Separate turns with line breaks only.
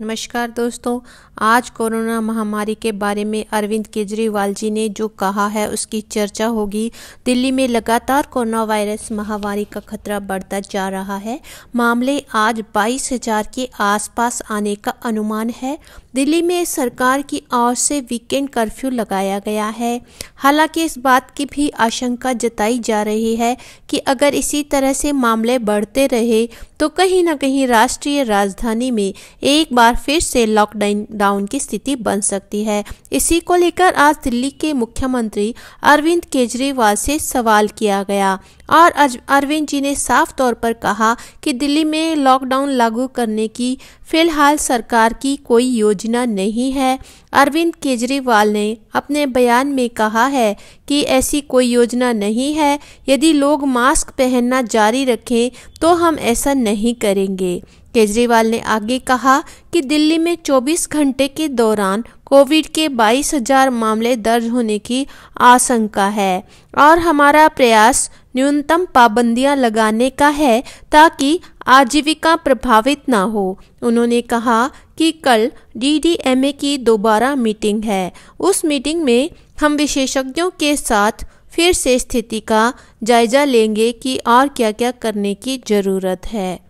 नमस्कार दोस्तों आज कोरोना महामारी के बारे में अरविंद केजरीवाल जी ने जो कहा है उसकी चर्चा होगी दिल्ली में लगातार कोरोना वायरस महामारी का खतरा बढ़ता जा रहा है मामले आज बाईस हजार के आसपास आने का अनुमान है दिल्ली में सरकार की ओर से वीकेंड कर्फ्यू लगाया गया है हालांकि इस बात की भी आशंका जताई जा रही है कि अगर इसी तरह से मामले बढ़ते रहे तो कहीं ना कहीं राष्ट्रीय राजधानी में एक बार फिर से लॉकडाउन डाउन की स्थिति बन सकती है इसी को लेकर आज दिल्ली के मुख्यमंत्री अरविंद केजरीवाल से सवाल किया गया और अरविंद जी ने साफ तौर पर कहा कि दिल्ली में लॉकडाउन लागू करने की फिलहाल सरकार की कोई योजना योजना नहीं है अरविंद केजरीवाल ने अपने बयान में कहा है कि ऐसी कोई योजना नहीं है यदि लोग मास्क पहनना जारी रखें तो हम ऐसा नहीं करेंगे केजरीवाल ने आगे कहा कि दिल्ली में 24 घंटे के दौरान कोविड के 22,000 मामले दर्ज होने की आशंका है और हमारा प्रयास न्यूनतम पाबंदियां लगाने का है ताकि आजीविका प्रभावित ना हो उन्होंने कहा कि कल डीडीएमए की दोबारा मीटिंग है उस मीटिंग में हम विशेषज्ञों के साथ फिर से स्थिति का जायजा लेंगे कि और क्या क्या करने की ज़रूरत है